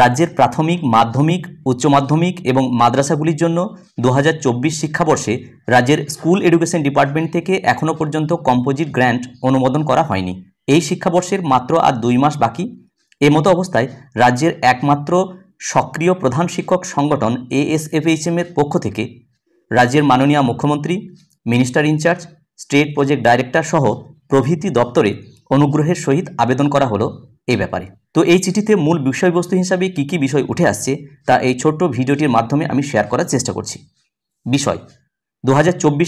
রাজ্যের প্রাথমিক মাধ্যমিক উচ্চ মাধ্যমিক এবং মাদ্রাসাগুলির জন্য দু শিক্ষাবর্ষে রাজ্যের স্কুল এডুকেশন ডিপার্টমেন্ট থেকে এখনও পর্যন্ত কম্পোজিট গ্র্যান্ট অনুমোদন করা হয়নি এই শিক্ষাবর্ষের মাত্র আর দুই মাস বাকি এমতো অবস্থায় রাজ্যের একমাত্র সক্রিয় প্রধান শিক্ষক সংগঠন এএসএফএইচএম এর পক্ষ থেকে রাজ্যের মাননীয় মুখ্যমন্ত্রী minister in charge state project director সহ প্রভৃতি দপ্তরে অনুগ্রহের সহিত আবেদন করা হলো এই ব্যাপারে তো এই চিঠিতে মূল বিষয়বস্তু হিসাবে কি কি বিষয় উঠে আসছে তা এই ছোট্ট ভিডিওটির মাধ্যমে আমি শেয়ার করার চেষ্টা করছি বিষয় দু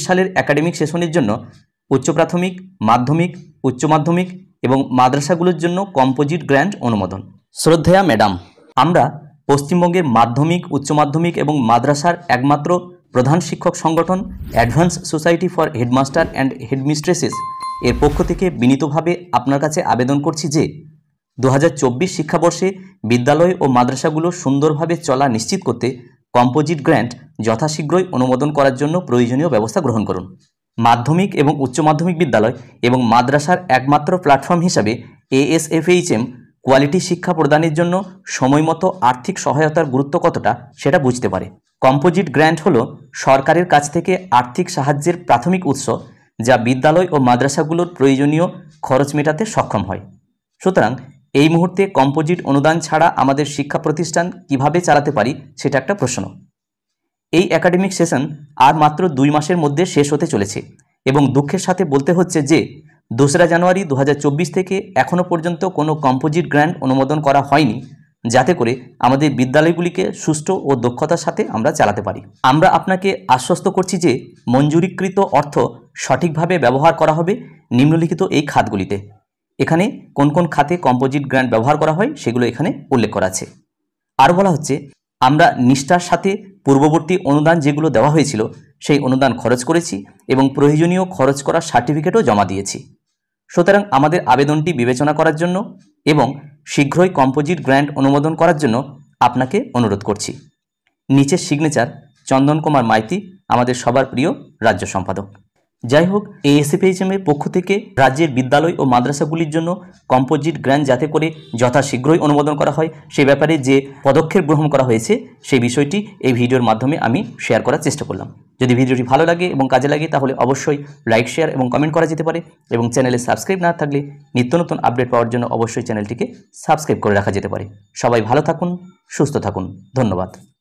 সালের একাডেমিক সেশনের জন্য উচ্চ প্রাথমিক মাধ্যমিক উচ্চ মাধ্যমিক এবং মাদ্রাসাগুলোর জন্য কম্পোজিট গ্র্যান্ট অনুমোদন শ্রদ্ধেয়া ম্যাডাম আমরা পশ্চিমবঙ্গের মাধ্যমিক উচ্চ মাধ্যমিক এবং মাদ্রাসার একমাত্র প্রধান শিক্ষক সংগঠন advance society for headmaster and headmistresses এর পক্ষ থেকে বিনীতভাবে আপনার কাছে আবেদন করছি যে দু শিক্ষাবর্ষে বিদ্যালয় ও মাদ্রাসাগুলো সুন্দরভাবে চলা নিশ্চিত করতে কম্পোজিট গ্র্যান্ট যথাশীঘ্রই অনুমোদন করার জন্য প্রয়োজনীয় ব্যবস্থা গ্রহণ করুন মাধ্যমিক এবং উচ্চ মাধ্যমিক বিদ্যালয় এবং মাদ্রাসার একমাত্র প্ল্যাটফর্ম হিসাবে এএসএফএইচএম কোয়ালিটি শিক্ষা প্রদানের জন্য সময়মতো আর্থিক সহায়তার গুরুত্ব কতটা সেটা বুঝতে পারে কম্পোজিট গ্র্যান্ট হল সরকারের কাছ থেকে আর্থিক সাহায্যের প্রাথমিক উৎস যা বিদ্যালয় ও মাদ্রাসাগুলোর প্রয়োজনীয় খরচ মেটাতে সক্ষম হয় সুতরাং এই মুহূর্তে কম্পোজিট অনুদান ছাড়া আমাদের শিক্ষা প্রতিষ্ঠান কিভাবে চালাতে পারি সেটা একটা প্রশ্ন এই একাডেমিক সেশন আর মাত্র দুই মাসের মধ্যে শেষ হতে চলেছে এবং দুঃখের সাথে বলতে হচ্ছে যে দোসরা জানুয়ারি দু থেকে এখনও পর্যন্ত কোনো কম্পোজিট গ্র্যান্ট অনুমোদন করা হয়নি যাতে করে আমাদের বিদ্যালয়গুলিকে সুষ্ঠু ও দক্ষতার সাথে আমরা চালাতে পারি আমরা আপনাকে আশ্বস্ত করছি যে মঞ্জুরিকৃত অর্থ সঠিকভাবে ব্যবহার করা হবে নিম্নলিখিত এই খাতগুলিতে এখানে কোন কোন খাতে কম্পোজিট গ্র্যান্ড ব্যবহার করা হয় সেগুলো এখানে উল্লেখ করা আছে আর বলা হচ্ছে আমরা নিষ্ঠার সাথে পূর্ববর্তী অনুদান যেগুলো দেওয়া হয়েছিল সেই অনুদান খরচ করেছি এবং প্রয়োজনীয় খরচ করার সার্টিফিকেটও জমা দিয়েছি সুতরাং আমাদের আবেদনটি বিবেচনা করার জন্য এবং শীঘ্রই কম্পোজিট গ্র্যান্ট অনুমোদন করার জন্য আপনাকে অনুরোধ করছি নিচের সিগনেচার চন্দন কুমার মাইতি আমাদের সবার প্রিয় রাজ্য সম্পাদক যাই হোক এই এসএফএইচএমের পক্ষ থেকে রাজ্যের বিদ্যালয় ও মাদ্রাসাগুলির জন্য কম্পোজিট গ্র্যান্ট যাতে করে যথাশীঘ্রই অনুমোদন করা হয় সে ব্যাপারে যে পদক্ষেপ গ্রহণ করা হয়েছে সেই বিষয়টি এই ভিডিওর মাধ্যমে আমি শেয়ার করার চেষ্টা করলাম যদি ভিডিওটি ভালো লাগে এবং কাজে লাগে তাহলে অবশ্যই লাইক শেয়ার এবং কমেন্ট করা যেতে পারে এবং চ্যানেলে সাবস্ক্রাইব না থাকলে নিত্য নতুন আপডেট পাওয়ার জন্য অবশ্যই চ্যানেলটিকে সাবস্ক্রাইব করে রাখা যেতে পারে সবাই ভালো থাকুন সুস্থ থাকুন ধন্যবাদ